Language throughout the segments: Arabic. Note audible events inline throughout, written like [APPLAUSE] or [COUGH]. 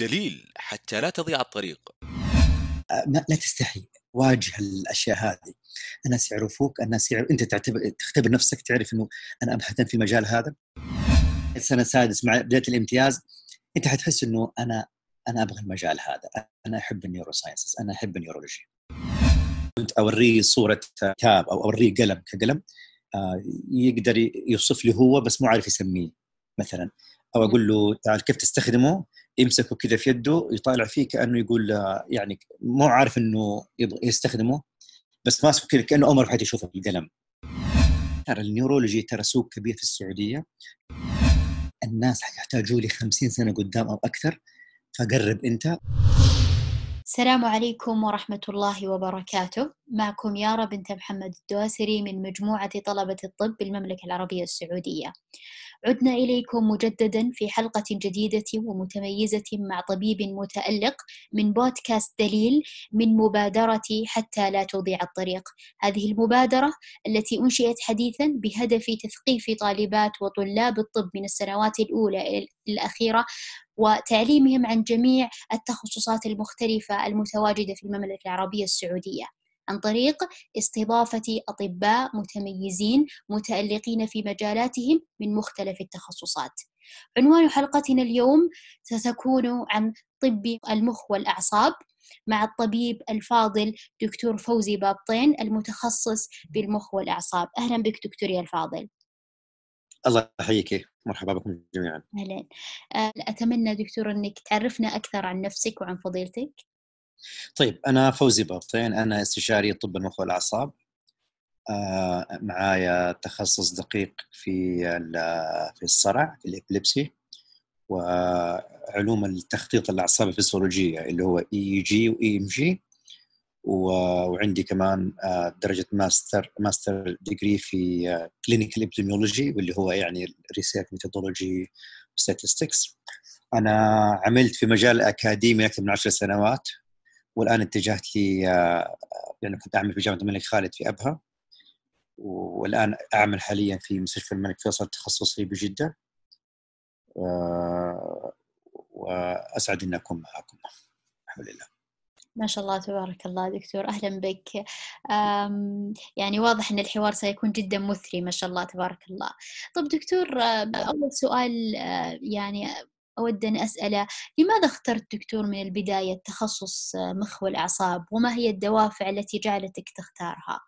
دليل حتى لا تضيع الطريق آه، لا تستحي واجه الاشياء هذه الناس يعرفوك الناس يعرف انت تعتبر تختبر نفسك تعرف انه انا ابحث في المجال هذا السنه السادس مع بدايه الامتياز انت حتحس انه انا انا ابغى المجال هذا انا احب النيوروساينسز انا احب النيورولوجيا كنت اوريه صوره كتاب او اوريه قلم كقلم آه، يقدر يوصف لي هو بس مو عارف يسميه مثلا او اقول له تعال كيف تستخدمه يمسكه كذا في يده يطالع فيه كانه يقول يعني مو عارف انه يبغى يستخدمه بس ماسكه كذا كانه عمر في يشوف القلم ترى النيورولوجي ترى سوق كبير في السعوديه الناس حيحتاجوا لي 50 سنه قدام او اكثر فقرب انت السلام عليكم ورحمة الله وبركاته معكم يارا بنت محمد الدوسري من مجموعة طلبة الطب بالمملكة العربية السعودية عدنا إليكم مجددا في حلقة جديدة ومتميزة مع طبيب متألق من بودكاست دليل من مبادرة حتى لا تضيع الطريق هذه المبادرة التي أنشئت حديثا بهدف تثقيف طالبات وطلاب الطب من السنوات الأولى الأخيرة وتعليمهم عن جميع التخصصات المختلفة المتواجدة في المملكة العربية السعودية عن طريق استضافة أطباء متميزين متألقين في مجالاتهم من مختلف التخصصات. عنوان حلقتنا اليوم ستكون عن طب المخ والأعصاب مع الطبيب الفاضل دكتور فوزي بابطين المتخصص بالمخ والأعصاب أهلا بك دكتور يا الفاضل الله يحييك مرحبا بكم جميعا اهلا اتمنى دكتور انك تعرفنا اكثر عن نفسك وعن فضيلتك طيب انا فوزي بابطين انا استشاري طب المخ والاعصاب آه، معايا تخصص دقيق في في الصرع في الابلبسي وعلوم التخطيط الاعصابي الفسيولوجيه اللي هو اي جي واي ام جي وعندي كمان آه، درجه ماستر ماستر ديجري في كلينيكال آه، ابيديميولوجي واللي هو يعني ريسيرش ميثودولوجي ستاتستكس انا عملت في مجال اكاديمي اكثر من 10 سنوات والان اتجهت لي آه، لانه كنت اعمل في جامعه الملك خالد في ابها والان اعمل حاليا في مستشفى الملك فيصل تخصصي بجده آه، واسعد ان اكون معكم الحمد لله ما شاء الله تبارك الله دكتور اهلا بك يعني واضح ان الحوار سيكون جدا مثري ما شاء الله تبارك الله طب دكتور آه، اول سؤال يعني أود أن أسأله لماذا اخترت دكتور من البداية تخصص آه، مخ والأعصاب وما هي الدوافع التي جعلتك تختارها؟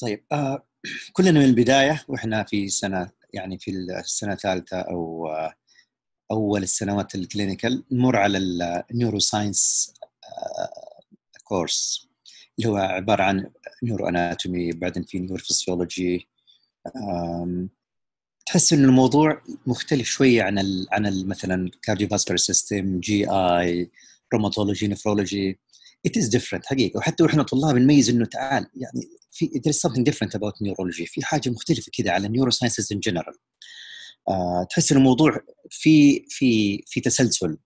طيب آه [CLEARS THROAT] كلنا من البداية وإحنا في سنة يعني في السنة الثالثة أو آه، أول السنوات الكلينيكال نمر على النيوروساينس آه، كورس اللي هو عبارة عن نيورو أناتومي بعدين في نيورو فيسيولوجي تحس ان الموضوع مختلف شويه عن الـ عن الـ مثلا فاسكولار سيستم جي اي روماتولوجي نفرولوجي ات از ديفرنت حقيقه وحتى واحنا طلاب نميز انه تعال يعني في ذير از something ديفرنت about نيورولوجي في حاجه مختلفه كذا على neurosciences ساينسز ان جنرال تحس ان الموضوع في في في تسلسل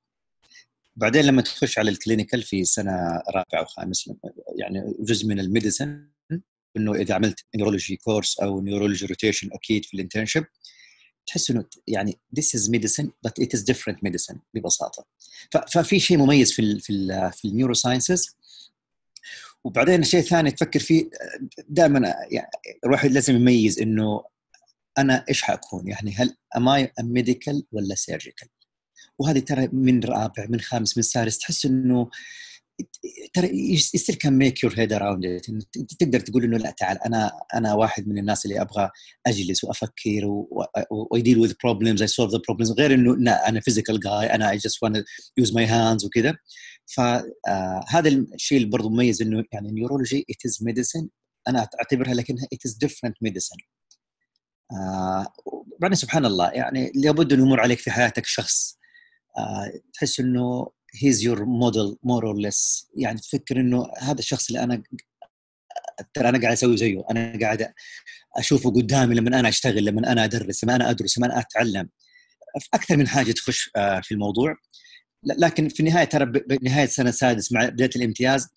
بعدين لما تخش على الكلينيكال في سنه رابعه وخامس يعني جزء من الميديسن انه اذا عملت نيورولوجي كورس او نيورولوجي روتيشن اكيد في الانترنشيب تحس انه يعني this is medicine but it is different medicine ببساطه ففي شيء مميز في ال في الـ في النيوروساينسز وبعدين الشيء الثاني تفكر فيه دائما يعني الواحد لازم يميز انه انا ايش حاكون يعني هل ام ميديكال ولا سيرجيكال وهذه ترى من رابع من خامس من سادس تحس انه ترى يصير كان ميك يور هيد اراوند انت تقدر تقول انه لا تعال انا انا واحد من الناس اللي ابغى اجلس وافكر ويديل وذ بروبلمز اي سولف ذا بروبلمز غير انه لا انا فيزيكال جاي انا اي جاست وان يوز ماي هاندز وكذا فهذا الشيء اللي برضه مميز انه يعني النيورولوجي ات از ميديسن انا اعتبرها لكنها ات از ديفرنت ميديسن بعدين سبحان الله يعني لابد انه يمر عليك في حياتك شخص آه تحس انه هيز يور موديل مور اور ليس يعني تفكر انه هذا الشخص اللي انا ترى انا قاعد اسوي زيه انا قاعد اشوفه قدامي لما انا اشتغل لما انا ادرس لما انا ادرس لما انا اتعلم اكثر من حاجه تخش آه، في الموضوع لكن في النهايه ترى بنهايه سنه سادس مع بدايه الامتياز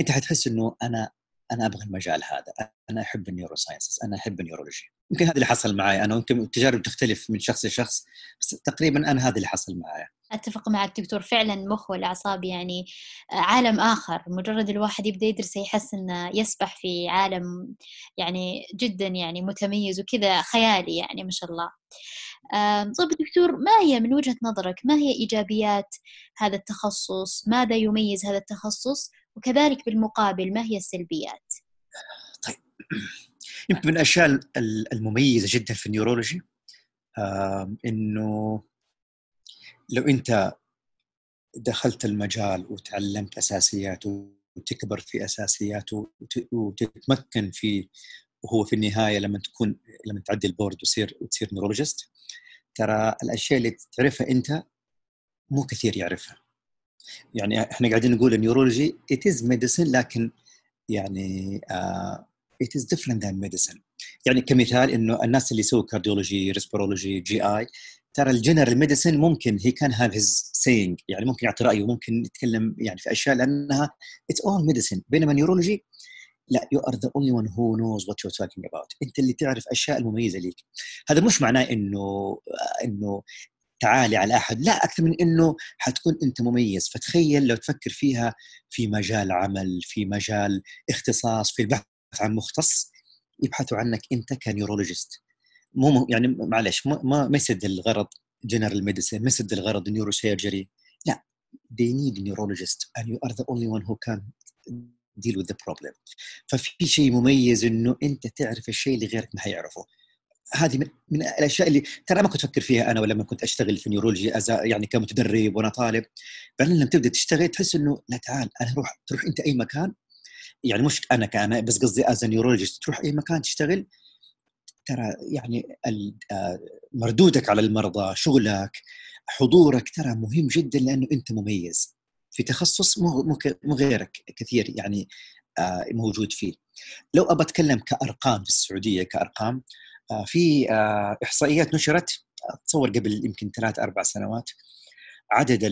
انت حتحس انه انا انا ابغى المجال هذا انا احب النيوروساينس انا احب النيورولوجي يمكن هذا اللي حصل معي انا يمكن التجارب تختلف من شخص لشخص بس تقريبا انا هذا اللي حصل معي اتفق معك دكتور فعلا المخ والاعصاب يعني آه، عالم اخر مجرد الواحد يبدا يدرس يحس انه يسبح في عالم يعني جدا يعني متميز وكذا خيالي يعني ما شاء الله طيب دكتور ما هي من وجهه نظرك ما هي ايجابيات هذا التخصص ماذا يميز هذا التخصص وكذلك بالمقابل ما هي السلبيات؟ طيب [CLEARS THROAT] يمكن من الاشياء المميزه جدا في النيورولوجي انه لو انت دخلت المجال وتعلمت اساسياته وتكبر في اساسياته وتتمكن في وهو في النهايه لما تكون لما تعدي البورد وتصير وتصير نيورولوجيست ترى الاشياء اللي تعرفها انت مو كثير يعرفها يعني احنا قاعدين نقول النيورولوجي it is medicine لكن يعني uh, it is different than medicine يعني كمثال انه الناس اللي يسووا كارديولوجي ريسبرولوجي جي اي ترى الجنرال ميديسن ممكن هي كان هاف هيز سينج يعني ممكن يعطي رايه وممكن يتكلم يعني في اشياء لانها اتس اول ميديسن بينما النيورولوجي لا يو ار ذا اونلي ون هو نوز وات يو توكينج اباوت انت اللي تعرف اشياء المميزه ليك هذا مش معناه انه آه، انه تعالي على احد لا اكثر من انه حتكون انت مميز فتخيل لو تفكر فيها في مجال عمل في مجال اختصاص في البحث عن مختص يبحثوا عنك انت كنيورولوجيست مو يعني معلش ما ما يسد الغرض جنرال ميديسين ما يسد الغرض نيورو سيرجري لا they need neurologist and you are the only one who can deal with the problem ففي شيء مميز انه انت تعرف الشيء اللي غيرك ما حيعرفه هذه من, من الاشياء اللي ترى ما كنت افكر فيها انا ولما كنت اشتغل في نيورولوجي يعني كمتدرب وانا طالب بعدين لما تبدا تشتغل تحس انه لا تعال انا روح تروح انت اي مكان يعني مش انا كانا بس قصدي از نيورولوجيست تروح اي مكان تشتغل ترى يعني آه، مردودك على المرضى شغلك حضورك ترى مهم جدا لانه انت مميز في تخصص مو غيرك كثير يعني آه، موجود فيه لو ابى اتكلم كارقام في السعوديه كارقام آه، في آه، احصائيات نشرت اتصور قبل يمكن ثلاث اربع سنوات عدد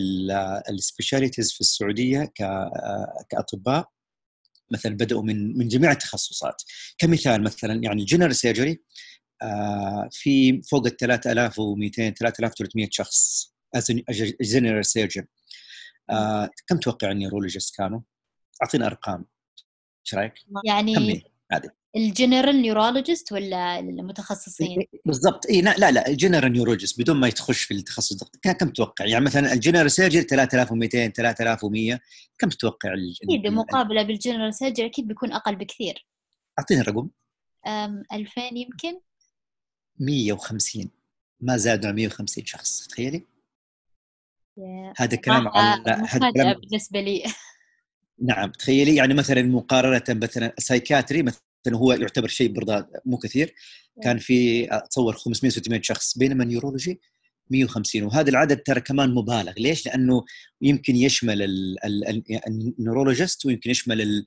السبيشاليتيز آه، في السعوديه كاطباء مثلا بداوا من من جميع التخصصات كمثال مثلا يعني الجنرال سيرجري في فوق ال 3200 3300 شخص از جنرال سيرجن كم توقع النيورولوجيست كانوا؟ اعطينا ارقام ايش رايك؟ يعني هذه الجنرال نيورولوجيست ولا المتخصصين؟ إيه، بالضبط اي لا لا الجنرال نيورولوجيست بدون ما يتخش في التخصص كم تتوقع؟ يعني مثلا الجنرال سيرجري 3200 3100 كم تتوقع؟ اكيد مقابله بالجنرال سيرجري اكيد بيكون اقل بكثير اعطيني الرقم 2000 يمكن 150 ما زادوا 150 شخص تخيلي هذا كلام على آه، هذا كلام بالنسبه لي [LAUGHS] نعم تخيلي يعني مثلا مقارنه مثلا السايكاتري مثلا لانه هو يعتبر شيء برضه مو كثير إيه. كان في اتصور 500 600 شخص بينما نيورولوجي 150 وهذا العدد ترى كمان مبالغ ليش؟ لانه يمكن يشمل النيورولوجيست ويمكن يشمل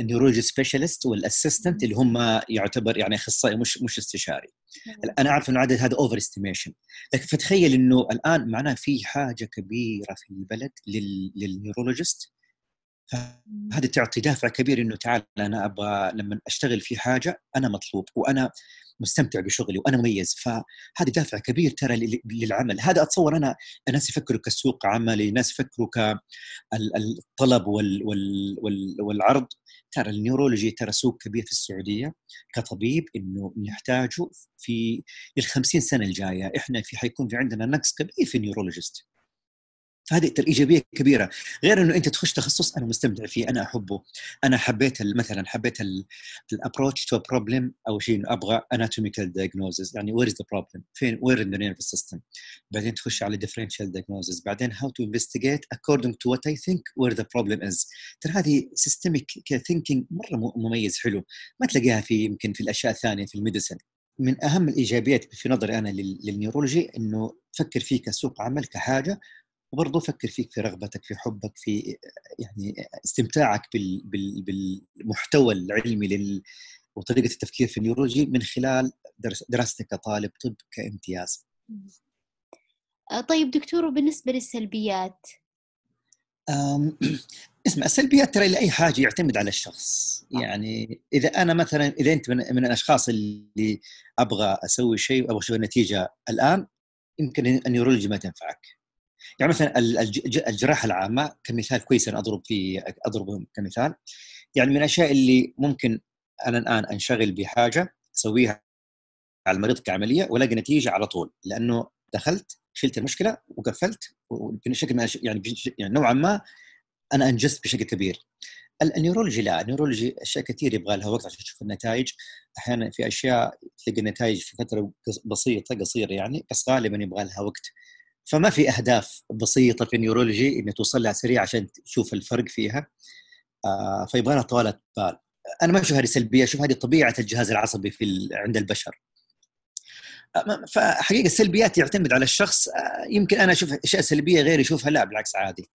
النيورولوجي سبيشالست والاسيستنت إيه. اللي هم يعتبر يعني اخصائي مش مش استشاري إيه. انا اعرف انه العدد هذا اوفر استيميشن لكن فتخيل انه الان معناه في حاجه كبيره في البلد للنيورولوجيست فهذه تعطي دافع كبير انه تعال انا ابغى لما اشتغل في حاجه انا مطلوب وانا مستمتع بشغلي وانا مميز فهذا دافع كبير ترى للعمل هذا اتصور انا الناس يفكروا كسوق عملي الناس يفكروا كالطلب وال وال وال والعرض ترى النيورولوجي ترى سوق كبير في السعوديه كطبيب انه نحتاجه في ال 50 سنه الجايه احنا في حيكون في عندنا نقص كبير في النيورولوجيست فهذه ايجابيه كبيره غير انه انت تخش تخصص انا مستمتع فيه انا احبه انا حبيت مثلا حبيت الابروتش تو بروبلم او شيء ابغى اناتوميكال دايجنوزز يعني وير از ذا بروبلم فين وير ان ذا نيرفس سيستم بعدين تخش على ديفرنشال دايجنوزز بعدين هاو تو انفستيجيت اكوردنج تو وات اي ثينك وير ذا بروبلم از ترى هذه سيستميك ثينكينج مره مميز حلو ما تلاقيها في يمكن في الاشياء الثانيه في الميديسن من اهم الايجابيات في نظري انا للنيورولوجي انه تفكر فيه كسوق عمل كحاجه وبرضه فكر فيك في رغبتك في حبك في يعني استمتاعك بال بال بالمحتوى العلمي لل وطريقه التفكير في النيورولوجي من خلال دراستك كطالب طب كامتياز. آه، طيب دكتور وبالنسبه للسلبيات؟ [CLEARS THROAT] اسمع السلبيات ترى لاي حاجه يعتمد على الشخص آه. يعني اذا انا مثلا اذا انت من, من الاشخاص اللي ابغى اسوي شيء وابغى اشوف النتيجه الان يمكن النيورولوجي ما تنفعك يعني مثلا الجراحه العامه كمثال كويس انا اضرب في اضربهم كمثال يعني من الاشياء اللي ممكن انا الان انشغل بحاجه اسويها على المريض كعمليه والاقي نتيجه على طول لانه دخلت شلت المشكله وقفلت بشكل يعني يعني نوعا ما انا انجزت بشكل كبير النيورولوجي لا النيورولوجي اشياء كثير يبغى لها وقت عشان تشوف النتائج احيانا في اشياء تلقى النتائج في فتره بسيطه قصيره يعني بس غالبا يبغى لها وقت فما في اهداف بسيطه في النيورولوجي ان توصل لها سريع عشان تشوف الفرق فيها آه فيبغى لها طوالة بال انا ما اشوف هذه سلبيه اشوف هذه طبيعه الجهاز العصبي في عند البشر آه، فحقيقه السلبيات يعتمد على الشخص آه، يمكن انا اشوف اشياء سلبيه غير يشوفها لا بالعكس عادي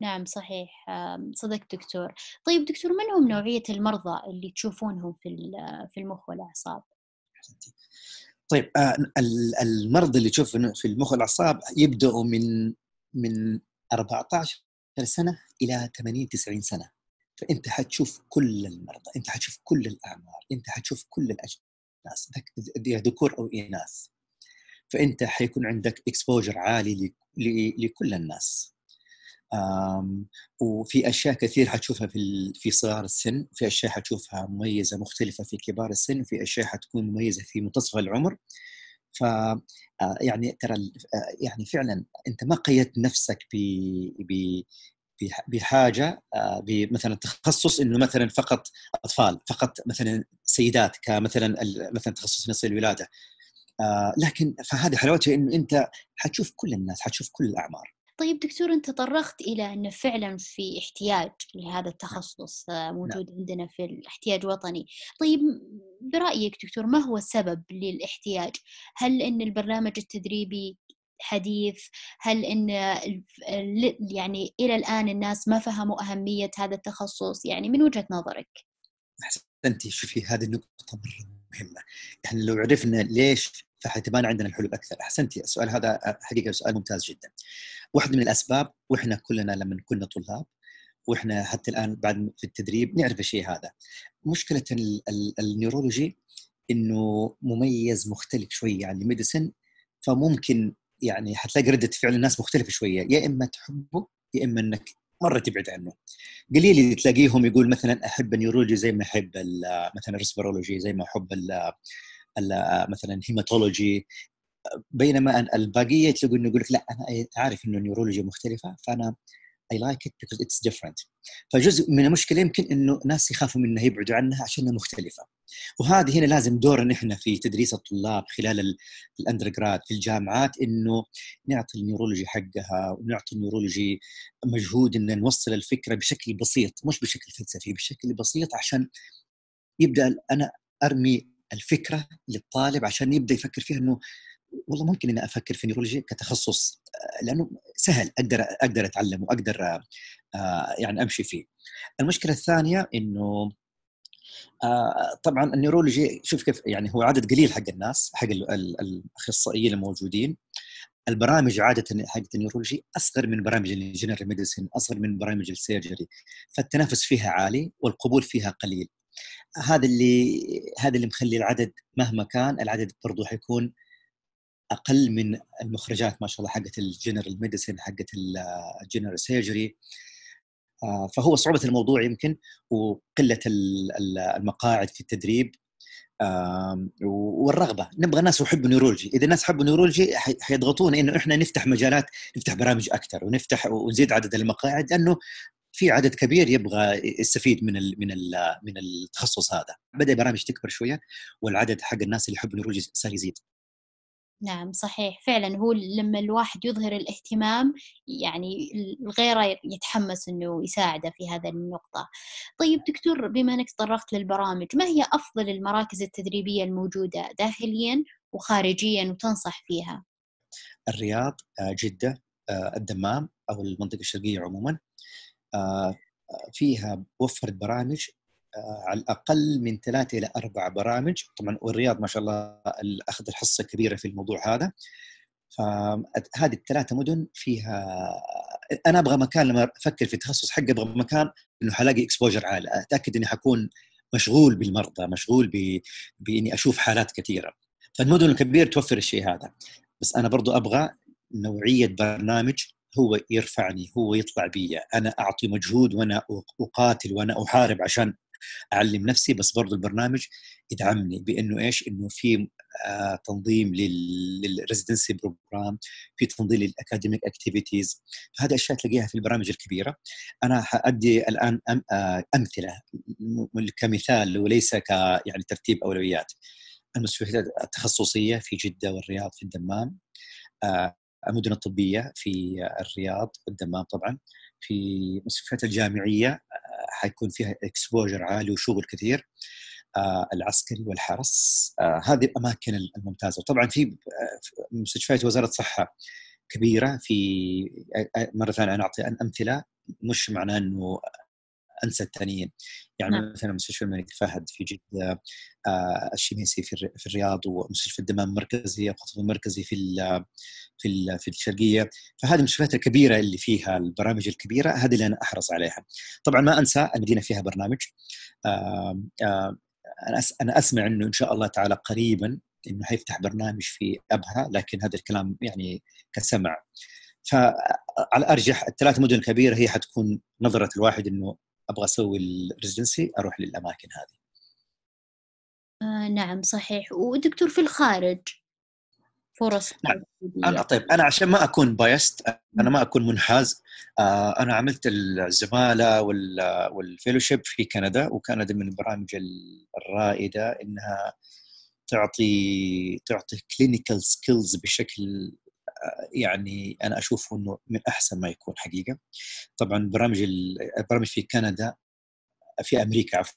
نعم صحيح صدق دكتور طيب دكتور من هم نوعية المرضى اللي تشوفونهم في في المخ والأعصاب طيب آه، المرضى اللي تشوف في المخ والاعصاب يبداوا من من 14 سنه الى 80 90 سنه فانت حتشوف كل المرضى انت حتشوف كل الاعمار انت حتشوف كل الاجناس ذكور او اناث فانت حيكون عندك اكسبوجر عالي لكل الناس وفي اشياء كثير حتشوفها في في صغار السن في اشياء حتشوفها مميزه مختلفه في كبار السن وفي اشياء حتكون مميزه في منتصف العمر ف آه، يعني ترى آه، يعني فعلا انت ما قيدت نفسك ب بحاجه آه، بمثلا تخصص انه مثلا فقط اطفال فقط مثلا سيدات كمثلا مثلا تخصص نص الولاده لكن فهذه حلاوتها انه انت حتشوف كل الناس حتشوف كل الاعمار طيب دكتور أنت طرقت إلى أنه فعلا في احتياج لهذا التخصص آه، نعم. موجود نعم. عندنا في الاحتياج وطني طيب برأيك دكتور ما هو السبب للاحتياج هل أن البرنامج التدريبي حديث هل ان يعني الى الان الناس ما فهموا اهميه هذا التخصص يعني من وجهه نظرك احسنتي شوفي هذه النقطه مره مهمه احنا لو عرفنا ليش فحتبان عندنا الحلول اكثر احسنتي السؤال هذا آه، حقيقه سؤال ممتاز جدا واحده من الاسباب واحنا كلنا لما كنا طلاب واحنا حتى الان بعد في التدريب نعرف الشيء هذا مشكله النيورولوجي انه مميز مختلف شويه عن الميديسن فممكن يعني حتلاقي رده فعل الناس مختلفه شويه يا اما تحبه يا اما انك مره تبعد عنه قليل اللي تلاقيهم يقول مثلا احب النيورولوجي زي ما احب مثلا الريسبرولوجي زي ما احب مثلا هيماتولوجي بينما أن الباقيه تقول يقول لك لا انا اعرف انه النيورولوجيا مختلفه فانا اي لايك ات بيكوز اتس ديفرنت فجزء من المشكله يمكن انه ناس يخافوا منها يبعدوا عنها عشانها مختلفه وهذه هنا لازم دورنا نحن في تدريس الطلاب خلال الاندرجراد في الجامعات انه نعطي النيورولوجي حقها ونعطي النيورولوجي مجهود ان نوصل الفكره بشكل بسيط مش بشكل فلسفي بشكل بسيط عشان يبدا انا ارمي الفكره للطالب عشان يبدا يفكر فيها انه والله ممكن اني افكر في نيورولوجي كتخصص آه، لانه سهل اقدر اقدر اتعلم واقدر آه، آه، يعني امشي فيه. المشكله الثانيه انه طبعا النيورولوجي شوف كيف يعني هو عدد قليل حق الناس حق الاخصائيين الموجودين البرامج عاده حق النيورولوجي اصغر من برامج الجنرال ميديسن اصغر من برامج السيرجري فالتنافس فيها عالي والقبول فيها قليل هذا اللي هذا اللي مخلي العدد مهما كان العدد برضه حيكون اقل من المخرجات ما شاء الله حقت الجنرال ميديسن حقت الجنرال سيرجري آه، فهو صعوبه الموضوع يمكن وقله المقاعد في التدريب والرغبه نبغى ناس يحبوا نيورولوجي اذا الناس حبوا نيورولوجي حيضغطون انه احنا نفتح مجالات نفتح برامج اكثر ونفتح ونزيد عدد المقاعد لانه في عدد كبير يبغى يستفيد من الـ من الـ من التخصص هذا بدا البرامج تكبر شويه والعدد حق الناس اللي يحبوا نيورولوجي صار يزيد نعم صحيح فعلا هو لما الواحد يظهر الاهتمام يعني الغيرة يتحمس انه يساعده في هذا النقطة. طيب دكتور بما انك تطرقت للبرامج ما هي افضل المراكز التدريبية الموجودة داخليا وخارجيا وتنصح فيها؟ الرياض، آه، جدة، آه، الدمام او المنطقة الشرقية عموما آه، فيها وفرت برامج آه، على الاقل من ثلاثه الى اربع برامج طبعا والرياض ما شاء الله اخذ الحصه كبيره في الموضوع هذا فهذه الثلاثه مدن فيها انا ابغى مكان لما افكر في التخصص حقي ابغى مكان انه حلاقي اكسبوجر عالي اتاكد اني حكون مشغول بالمرضى مشغول ب... باني اشوف حالات كثيره فالمدن الكبيره توفر الشيء هذا بس انا برضو ابغى نوعيه برنامج هو يرفعني هو يطلع بي انا اعطي مجهود وانا اقاتل وانا احارب عشان اعلم نفسي بس برضه البرنامج يدعمني بانه ايش؟ انه في آه، تنظيم للريزدنسي بروجرام، في تنظيم للاكاديميك اكتيفيتيز، هذه الاشياء تلاقيها في البرامج الكبيره. انا حادي الان آه، امثله كمثال وليس ك يعني ترتيب اولويات. المستشفيات التخصصيه في جده والرياض في الدمام. آه، المدن الطبيه في الرياض والدمام طبعا في مستشفيات الجامعيه آه، حيكون فيها اكسبوجر عالي وشغل كثير آه، العسكري والحرس آه، هذه الاماكن الممتازه طبعا في مستشفيات وزاره الصحه كبيره في مره ثانيه انا اعطي امثله مش معناه انه انسى الثانيين يعني نعم. مثلا مستشفى الملك فهد في جده آه الشميسي في في الرياض ومستشفى الدمام المركزي القطب المركزي في الـ في الـ في الشرقيه فهذه المستشفيات الكبيره اللي فيها البرامج الكبيره هذه اللي انا احرص عليها طبعا ما انسى المدينه فيها برنامج آه آه انا اسمع انه ان شاء الله تعالى قريبا انه حيفتح برنامج في ابها لكن هذا الكلام يعني كسمع فعلى ارجح الثلاث مدن الكبيره هي حتكون نظره الواحد انه ابغى اسوي الريزنسي اروح للاماكن هذه آه نعم صحيح ودكتور في الخارج فرص نعم. انا طيب انا عشان ما اكون بايست انا ما اكون منحاز آه انا عملت الزماله والفيلوشيب في كندا وكندا من البرامج الرائده انها تعطي تعطي كلينيكال سكيلز بشكل يعني انا اشوفه انه من احسن ما يكون حقيقه طبعا برامج البرامج في كندا في امريكا عفوا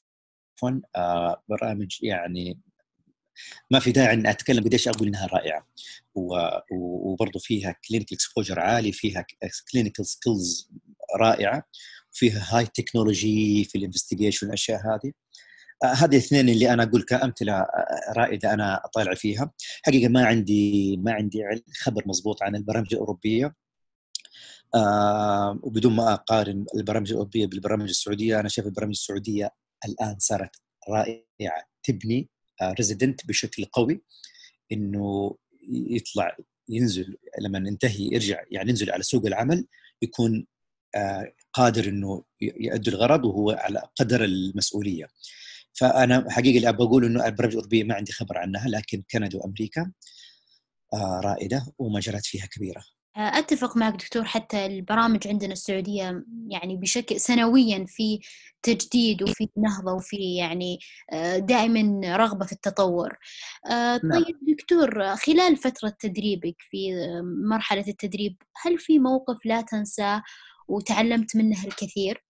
آه، برامج يعني ما في داعي ان اتكلم قديش اقول انها رائعه وبرضه فيها كلينيكال اكسبوجر عالي فيها كلينيكال سكيلز رائعه فيها هاي تكنولوجي في الانفستيجيشن الاشياء هذه هذه الاثنين اللي انا اقول كامثله رائده انا اطالع فيها حقيقه ما عندي ما عندي خبر مضبوط عن البرامج الاوروبيه آه وبدون ما اقارن البرامج الاوروبيه بالبرامج السعوديه انا شايف البرامج السعوديه الان صارت رائعه تبني ريزيدنت آه، بشكل قوي انه يطلع ينزل لما ينتهي يرجع يعني ينزل على سوق العمل يكون آه، قادر انه يؤدي الغرض وهو على قدر المسؤوليه فانا حقيقه اللي ابغى اقول انه البرامج الاوروبيه ما عندي خبر عنها لكن كندا وامريكا آه، رائده ومجالات فيها كبيره. آه، اتفق معك دكتور حتى البرامج عندنا السعوديه يعني بشكل سنويا في تجديد وفي نهضه وفي يعني آه، دائما رغبه في التطور. نعم. طيب دكتور خلال فتره تدريبك في مرحله التدريب هل في موقف لا تنساه وتعلمت منه الكثير؟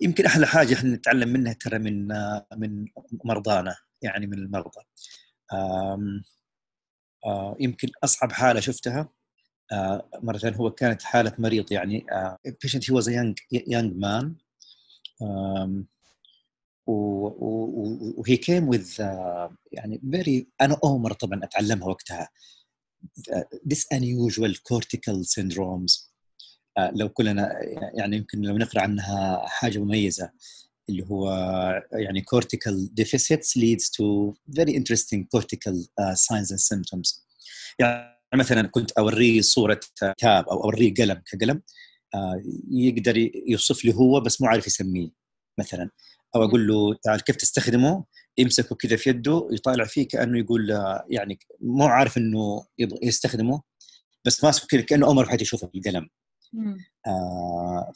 يمكن احلى حاجه احنا نتعلم منها ترى من من مرضانا يعني من المرضى يمكن اصعب حاله شفتها مره هو كانت حاله مريض يعني patient he was a young young man وهي كيم وذ يعني فيري انا مره طبعا اتعلمها وقتها this unusual cortical syndromes لو كلنا يعني يمكن لو نقرا عنها حاجه مميزه اللي هو يعني cortical deficits leads to very interesting cortical uh, signs and symptoms يعني مثلا كنت اوريه صوره كتاب او اوريه قلم كقلم آه، يقدر يوصف لي هو بس مو عارف يسميه مثلا او اقول له تعال كيف تستخدمه يمسكه كذا في يده يطالع فيه كانه يقول آه، يعني مو عارف انه يستخدمه بس ماسكه كذا كانه اول مره في يشوفه بالقلم آه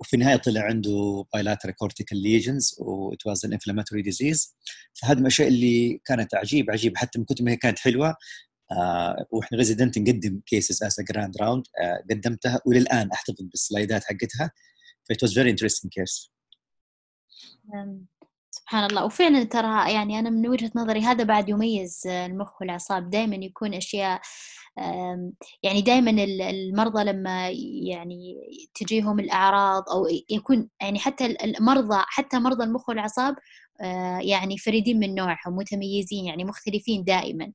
وفي النهايه طلع عنده بايلاتري كورتيكال ليجنز وات واز ان انفلاماتوري ديزيز فهذه من الاشياء اللي كانت عجيب عجيب حتى من كثر ما هي كانت حلوه آه واحنا ريزيدنت نقدم كيسز از جراند راوند قدمتها وللان احتفظ بالسلايدات حقتها فايت واز فيري انترستنج كيس سبحان الله وفعلا ترى يعني أنا من وجهة نظري هذا بعد يميز المخ والأعصاب دائما يكون أشياء يعني دائما المرضى لما يعني تجيهم الأعراض أو يكون يعني حتى المرضى حتى مرضى المخ والأعصاب آه، يعني فريدين من نوعهم متميزين يعني مختلفين دائما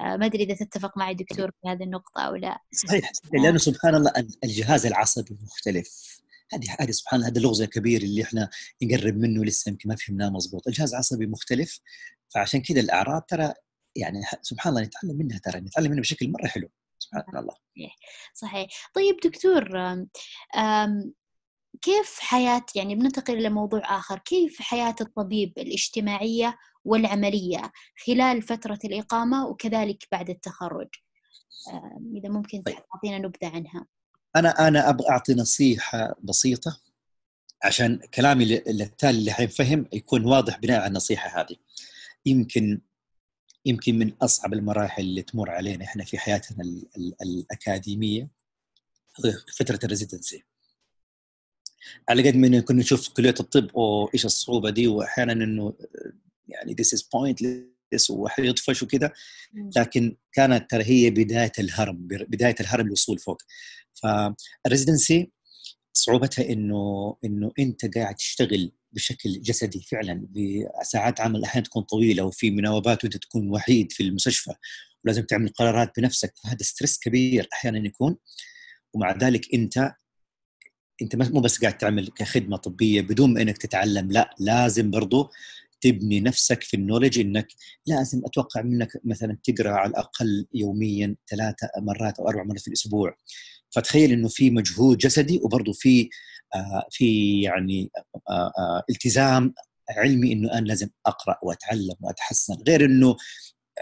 آه، ما ادري اذا تتفق معي دكتور في هذه النقطه او لا صحيح لانه سبحان الله الجهاز العصبي مختلف هذه هذه سبحان الله هذا اللغز الكبير اللي احنا نقرب منه لسه يمكن ما فهمناه مضبوط الجهاز العصبي مختلف فعشان كذا الاعراض ترى يعني سبحان الله نتعلم منها ترى نتعلم منها بشكل مره حلو سبحان الله صحيح طيب دكتور كيف حياة يعني بننتقل إلى موضوع آخر كيف حياة الطبيب الاجتماعية والعملية خلال فترة الإقامة وكذلك بعد التخرج إذا ممكن طيب. تعطينا نبذة عنها انا انا ابغى اعطي نصيحه بسيطه عشان كلامي للتالي اللي حينفهم يكون واضح بناء على النصيحه هذه يمكن يمكن من اصعب المراحل اللي تمر علينا احنا في حياتنا الـ الـ الاكاديميه فتره الريزيدنسي على قد ما كنا نشوف كليه الطب وايش الصعوبه دي واحيانا انه يعني this is pointless ويدرس وحيطفش وكذا لكن كانت ترى هي بدايه الهرم بدايه الهرم الوصول فوق فالريزدنسي صعوبتها انه انه انت قاعد تشتغل بشكل جسدي فعلا بساعات عمل احيانا تكون طويله وفي مناوبات وانت تكون وحيد في المستشفى ولازم تعمل قرارات بنفسك فهذا ستريس كبير احيانا يكون ومع ذلك انت انت مو بس قاعد تعمل كخدمه طبيه بدون ما انك تتعلم لا لازم برضو تبني نفسك في النولج انك لازم اتوقع منك مثلا تقرا على الاقل يوميا ثلاثه مرات او اربع مرات في الاسبوع فتخيل انه في مجهود جسدي وبرضه في آه في يعني آه آه, آه، التزام علمي انه انا لازم اقرا واتعلم واتحسن غير انه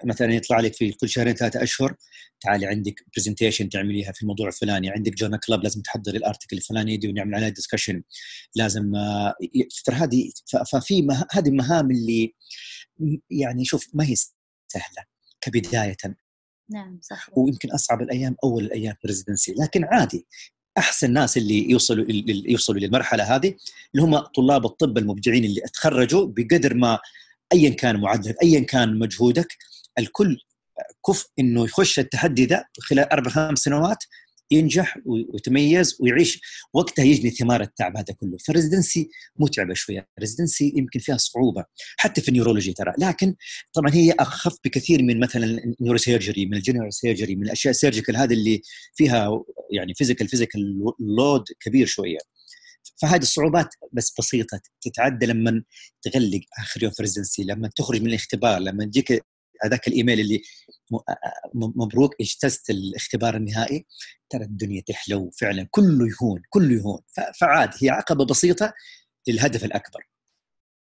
مثلا يطلع لك في كل شهرين ثلاثة اشهر تعالي عندك برزنتيشن تعمليها في الموضوع الفلاني عندك جورنا كلاب لازم تحضر الارتكل الفلاني دي ونعمل عليها ديسكشن لازم آه، ترى هذه ففي مه... هذه المهام اللي يعني شوف ما هي سهله كبدايه نعم صح ويمكن اصعب الايام اول الايام في الريزدنسي لكن عادي احسن ناس اللي يوصلوا يوصلوا للمرحله هذه اللي هم طلاب الطب المبدعين اللي تخرجوا بقدر ما ايا كان معدلك ايا كان مجهودك الكل كفء انه يخش التحدي ده خلال اربع خمس سنوات ينجح ويتميز ويعيش وقتها يجني ثمار التعب هذا كله فالريزدنسي متعبه شويه الريزدنسي يمكن فيها صعوبه حتى في النيورولوجي ترى لكن طبعا هي اخف بكثير من مثلا النيوروسيرجري من الجنرال سيرجري من الاشياء السيرجيكال هذه اللي فيها يعني فيزيكال فيزيكال لود كبير شويه فهذه الصعوبات بس بسيطه تتعدى لما تغلق اخر يوم في الريزدنسي لما تخرج من الاختبار لما تجيك هذاك الايميل اللي مبروك اجتزت الاختبار النهائي ترى الدنيا تحلو فعلا كله يهون كله يهون فعاد هي عقبه بسيطه للهدف الاكبر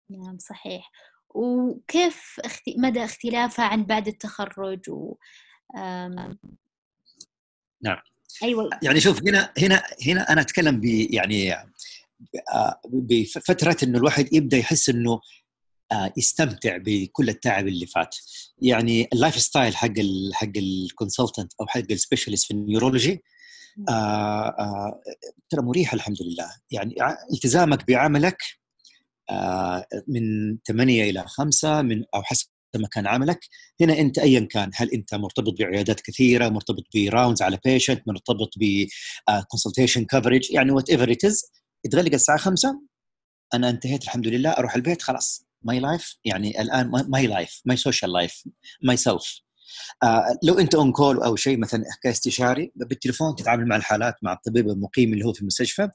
نعم صحيح وكيف مدى اختلافها عن بعد التخرج و آم... نعم ايوه يعني شوف هنا هنا هنا انا اتكلم ب يعني آه، بفتره انه الواحد يبدا يحس انه آه، يستمتع بكل التعب اللي فات يعني اللايف ستايل حق الـ حق الكونسلتنت او حق السبيشالست في النيورولوجي آه، آه، ترى مريح الحمد لله يعني التزامك بعملك من 8 الى 5 من او حسب مكان عملك هنا انت ايا كان هل انت مرتبط بعيادات كثيره مرتبط براوندز على بيشنت مرتبط بكونسلتيشن كفرج يعني وات ايفر ات از تغلق الساعه 5 انا انتهيت الحمد لله اروح البيت خلاص ماي لايف يعني الان ماي لايف ماي سوشيال لايف ماي سيلف لو انت اون كول او شيء مثلا كاستشاري بالتليفون تتعامل مع الحالات مع الطبيب المقيم اللي هو في المستشفى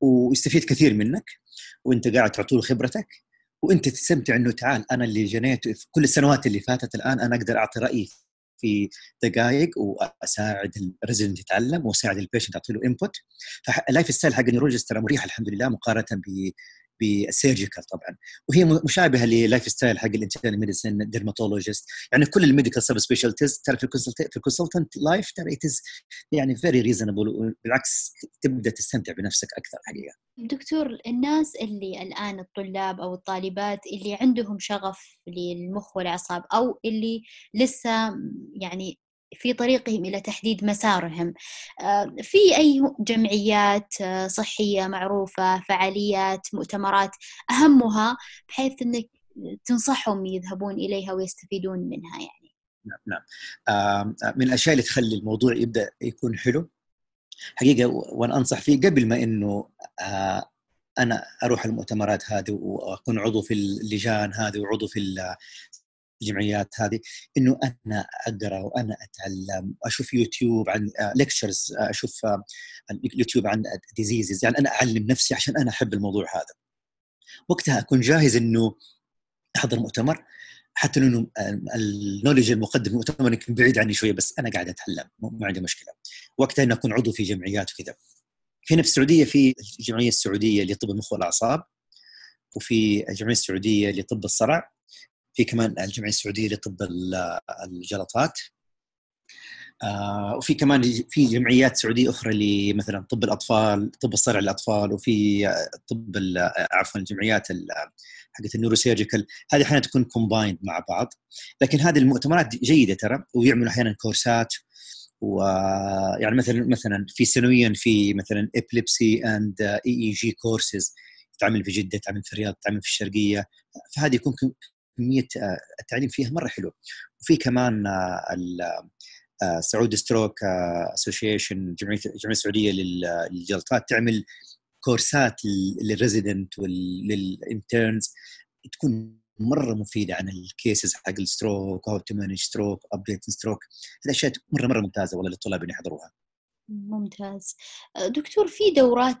ويستفيد كثير منك وانت قاعد تعطوله خبرتك وانت تستمتع انه تعال انا اللي جنيته في كل السنوات اللي فاتت الان انا اقدر اعطي رايي في دقائق واساعد الريزدنت يتعلم واساعد البيشنت اعطي له انبوت فاللايف ستايل حق النيورولوجيست ترى مريح الحمد لله مقارنه بالسيرجيكال طبعا وهي مشابهه للايف ستايل حق الانترنال ميديسن ديرماتولوجيست يعني كل الميديكال سب سبيشالتيز ترى في في الكونسلتنت لايف ترى اتز يعني فيري ريزونبل بالعكس تبدا تستمتع بنفسك اكثر حقيقه دكتور الناس اللي الان الطلاب او الطالبات اللي عندهم شغف للمخ والاعصاب او اللي لسه يعني في طريقهم الى تحديد مسارهم آه، في اي جمعيات آه، صحيه معروفه فعاليات مؤتمرات اهمها بحيث انك تنصحهم يذهبون اليها ويستفيدون منها يعني نعم نعم آه، من الاشياء اللي تخلي الموضوع يبدا يكون حلو حقيقه وانا انصح فيه قبل ما انه انا اروح المؤتمرات هذه واكون عضو في اللجان هذه وعضو في الجمعيات هذه انه انا اقرا وانا اتعلم واشوف يوتيوب عن ليكتشرز آه، آه، اشوف آه، يوتيوب عن ديزيزز يعني انا اعلم نفسي عشان انا احب الموضوع هذا وقتها اكون جاهز انه احضر مؤتمر حتى لو النولج المقدم المؤتمر يكون بعيد عني شويه بس انا قاعد اتعلم ما عندي مشكله وقتها اني اكون عضو في جمعيات وكذا هنا في السعوديه في الجمعيه السعوديه لطب المخ والاعصاب وفي الجمعيه السعوديه لطب الصرع في كمان الجمعيه السعوديه لطب الجلطات آه، وفي كمان في جمعيات سعوديه اخرى لمثلا طب الاطفال طب الصرع للاطفال وفي آه، طب آه، عفوا الجمعيات حقت النيوروسيرجيكال هذه احيانا تكون كومبايند مع بعض لكن هذه المؤتمرات جيده ترى ويعملوا احيانا كورسات ويعني مثلا مثلا في سنويا في مثلا ابليبسي اند اي اي جي كورسز تعمل في جده تعمل في الرياض تعمل في الشرقيه فهذه يكون كميه آه، التعليم فيها مره حلو وفي كمان سعود آه، آه، ستروك اسوشيشن جمعيه الجمعيه السعوديه للجلطات تعمل كورسات للريزيدنت وللانترنز تكون مره مفيده عن الكيسز حق الستروك هاو تو مانج ستروك ابديت ستروك هذه اشياء مره مره ممتازه والله للطلاب اللي يحضروها ممتاز دكتور في دورات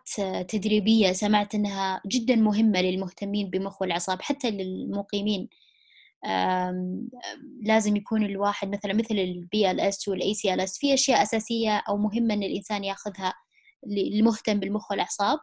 تدريبية سمعت أنها جدا مهمة للمهتمين بمخ والأعصاب حتى للمقيمين لازم يكون الواحد مثلا مثل البي ال اس والاي سي ال اس في اشياء اساسيه او مهمه ان الانسان ياخذها المهتم بالمخ والاعصاب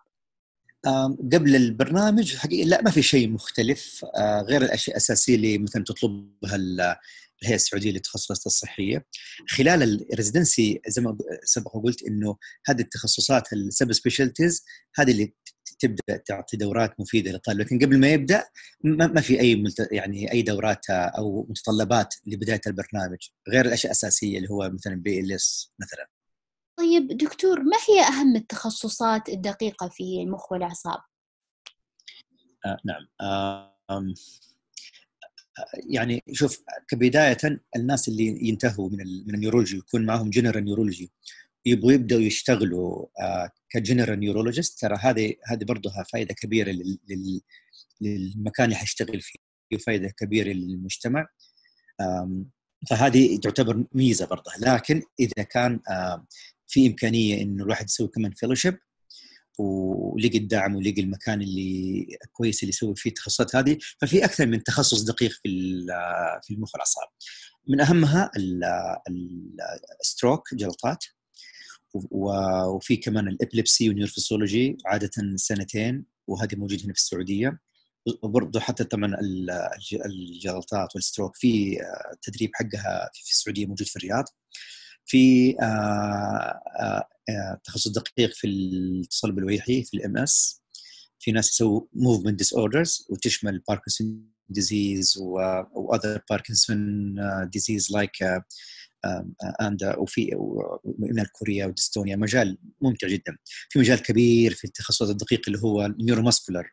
قبل البرنامج حقيقي لا ما في شيء مختلف آه، غير الاشياء الاساسيه اللي مثلا تطلبها الهيئه السعوديه للتخصصات الصحيه خلال الريزدنسي زي ما سبق وقلت انه هذه التخصصات السب سبيشالتيز هذه اللي تبدا تعطي دورات مفيده للطالب لكن قبل ما يبدا ما في اي ملت... يعني اي دورات او متطلبات لبدايه البرنامج غير الاشياء الاساسيه اللي هو مثلا بي ال اس مثلا طيب دكتور ما هي اهم التخصصات الدقيقه في المخ والاعصاب آه نعم آه يعني شوف كبدايه الناس اللي ينتهوا من من النيورولوجي يكون معهم جنرال نيورولوجي يبغوا يبداوا يشتغلوا آه، كجنرال نيورولوجيست ترى هذه هذه برضه فائده كبيره لل للمكان اللي حيشتغل فيه وفائده كبيره للمجتمع فهذه تعتبر ميزه برضه لكن اذا كان آه، في امكانيه انه الواحد يسوي كمان فيلوشيب ولقي الدعم ولقي المكان اللي كويس اللي يسوي فيه التخصصات هذه ففي اكثر من تخصص دقيق في في المخ والاعصاب من اهمها الستروك جلطات وفي كمان الابلبسي ونيورفسيولوجي عاده سنتين وهذه موجود هنا في السعوديه وبرضه حتى طبعا الجلطات والستروك في آه، تدريب حقها في السعوديه موجود في الرياض في آه، آه، تخصص دقيق في التصلب الويحي في الام اس في ناس يسووا موفمنت ديس اوردرز وتشمل باركنسون ديزيز واذر باركنسون ديزيز لايك اندا وفي من الكوريا ودستونيا مجال ممتع جدا في مجال كبير في التخصص الدقيق اللي هو نيوروماسكولار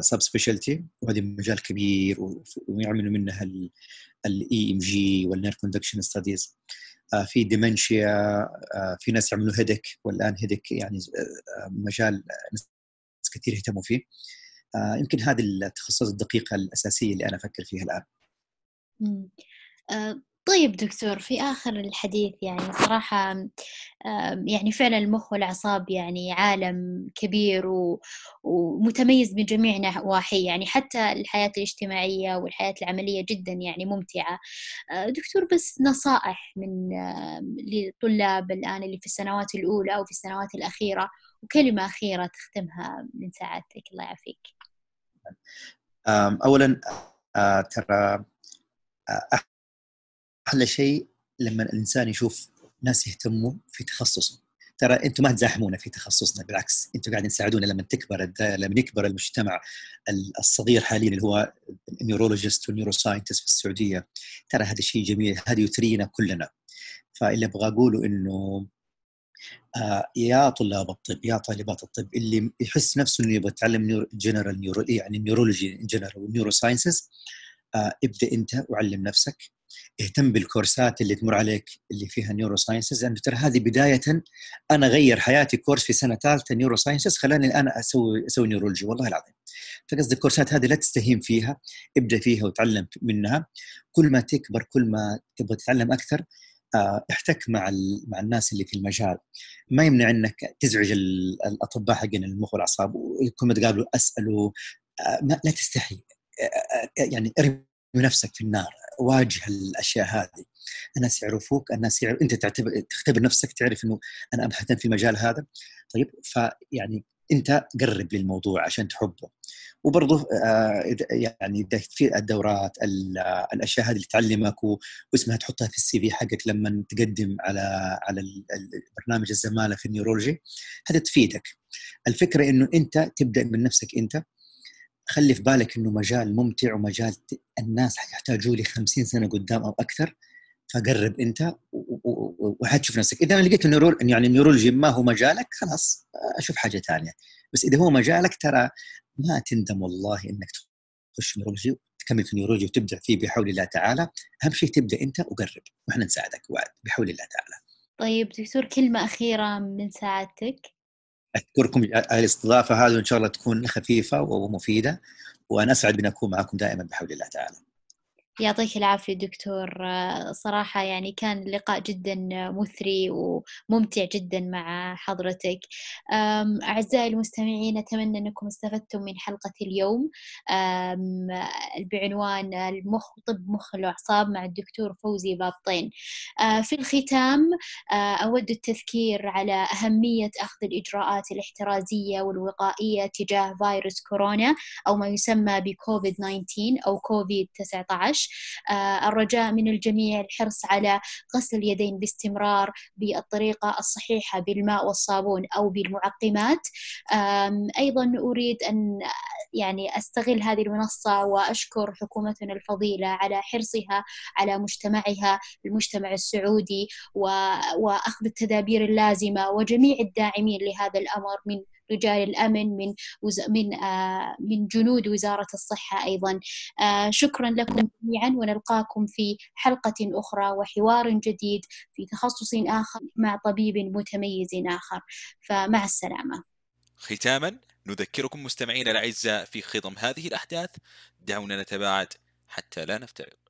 سب سبيشالتي وهذا مجال كبير ويعملوا منها الاي ام جي والنير كوندكشن ستاديز في ديمنشيا في ناس يعملوا هيدك والان هيدك يعني مجال ناس كثير يهتموا فيه يمكن هذه التخصصات الدقيقه الاساسيه اللي انا افكر فيها الان طيب دكتور في آخر الحديث يعني صراحة يعني فعلا المخ والأعصاب يعني عالم كبير ومتميز من جميع نواحيه يعني حتى الحياة الاجتماعية والحياة العملية جدا يعني ممتعة آه، دكتور بس نصائح من للطلاب الآن اللي في السنوات الأولى أو في السنوات الأخيرة وكلمة أخيرة تختمها من سعادتك الله يعافيك أولا آه، ترى آه، احلى شيء لما الانسان يشوف ناس يهتموا في تخصصه ترى انتم ما تزاحمونا في تخصصنا بالعكس انتم قاعدين تساعدونا لما تكبر لما يكبر المجتمع الصغير حاليا اللي هو النيورولوجيست والنيوروساينتست في السعوديه ترى هذا شيء جميل هذا يثرينا كلنا فاللي ابغى اقوله انه آه يا طلاب الطب يا طالبات الطب اللي يحس نفسه انه يبغى يتعلم نيور جنرال نيورو يعني نيورولوجي جنرال والنيوروساينسز آه ابدا انت وعلم نفسك اهتم بالكورسات اللي تمر عليك اللي فيها نيورو ساينسز لانه ترى هذه بدايه انا غير حياتي كورس في سنه ثالثه نيورو ساينسز خلاني الان اسوي اسوي نيورولوجي والله العظيم فقصدي الكورسات هذه لا تستهين فيها ابدا فيها وتعلم منها كل ما تكبر كل ما تبغى تتعلم اكثر آه، احتك مع مع الناس اللي في المجال ما يمنع انك تزعج الاطباء حقين المخ والاعصاب كل ما تقابله اساله آه، لا تستحي آه، يعني ارمي نفسك في النار واجه الاشياء هذه الناس يعرفوك الناس يعرف انت تعتبر تختبر نفسك تعرف انه انا ابحث في المجال هذا طيب فيعني انت قرب للموضوع عشان تحبه وبرضه آه يعني في الدورات الاشياء هذه اللي تعلمك واسمها تحطها في السي في حقك لما تقدم على على برنامج الزماله في النيورولوجي هذا تفيدك الفكره انه انت تبدا من نفسك انت خلي في بالك انه مجال ممتع ومجال الناس حيحتاجوه لي 50 سنه قدام او اكثر فقرب انت وحتشوف نفسك اذا انا لقيت انه يعني النيورولوجي ما هو مجالك خلاص اشوف حاجه ثانيه بس اذا هو مجالك ترى ما تندم والله انك تخش نيورولوجي تكمل في نيورولوجي وتبدع فيه بحول الله تعالى اهم شيء تبدا انت وقرب واحنا نساعدك بحول الله تعالى طيب دكتور كلمة أخيرة من سعادتك اشكركم على الاستضافه هذه وان شاء الله تكون خفيفه ومفيده وانا اسعد بان اكون معكم دائما بحول الله تعالى يعطيك العافية دكتور آه، صراحة يعني كان لقاء جدا مثري وممتع جدا مع حضرتك أعزائي المستمعين أتمنى أنكم استفدتم من حلقة اليوم بعنوان المخ طب مخ الأعصاب مع الدكتور فوزي بابطين آه، في الختام آه، أود التذكير على أهمية أخذ الإجراءات الاحترازية والوقائية تجاه فيروس كورونا أو ما يسمى بكوفيد 19 أو كوفيد 19 آه، الرجاء من الجميع الحرص على غسل اليدين باستمرار بالطريقة الصحيحة بالماء والصابون أو بالمعقمات أيضا أريد أن يعني أستغل هذه المنصة وأشكر حكومتنا الفضيلة على حرصها على مجتمعها المجتمع السعودي وأخذ التدابير اللازمة وجميع الداعمين لهذا الأمر من رجال الامن من وز... من آه، من جنود وزاره الصحه ايضا آه، شكرا لكم جميعا ونلقاكم في حلقه اخرى وحوار جديد في تخصص اخر مع طبيب متميز اخر فمع السلامه ختاما نذكركم مستمعينا الاعزاء في خضم هذه الاحداث دعونا نتباعد حتى لا نفترق